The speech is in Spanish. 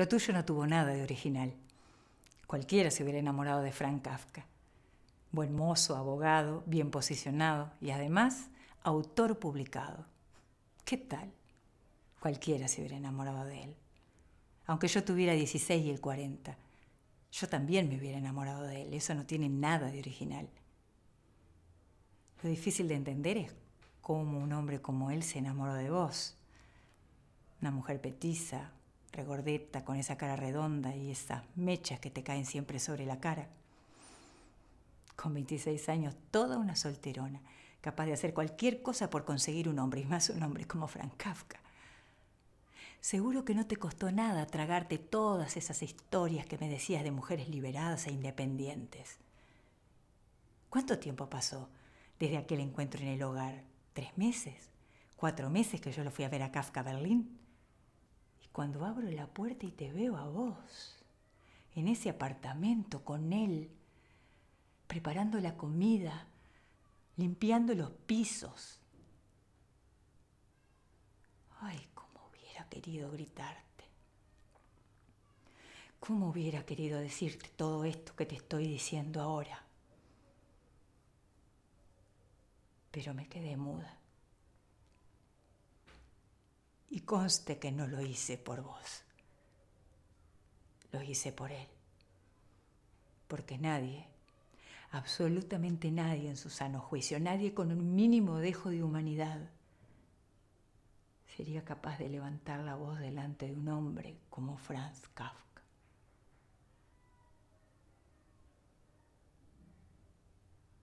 Lo tuyo no tuvo nada de original. Cualquiera se hubiera enamorado de Frank Kafka. Buen mozo, abogado, bien posicionado y además autor publicado. ¿Qué tal? Cualquiera se hubiera enamorado de él. Aunque yo tuviera 16 y el 40, yo también me hubiera enamorado de él. Eso no tiene nada de original. Lo difícil de entender es cómo un hombre como él se enamoró de vos. Una mujer petiza, gordeta con esa cara redonda y esas mechas que te caen siempre sobre la cara. Con 26 años, toda una solterona, capaz de hacer cualquier cosa por conseguir un hombre, y más un hombre como Frank Kafka. Seguro que no te costó nada tragarte todas esas historias que me decías de mujeres liberadas e independientes. ¿Cuánto tiempo pasó desde aquel encuentro en el hogar? ¿Tres meses? ¿Cuatro meses que yo lo fui a ver a Kafka Berlín? cuando abro la puerta y te veo a vos, en ese apartamento con él, preparando la comida, limpiando los pisos. Ay, cómo hubiera querido gritarte. Cómo hubiera querido decirte todo esto que te estoy diciendo ahora. Pero me quedé muda. Y conste que no lo hice por vos, lo hice por él. Porque nadie, absolutamente nadie en su sano juicio, nadie con un mínimo dejo de humanidad, sería capaz de levantar la voz delante de un hombre como Franz Kafka.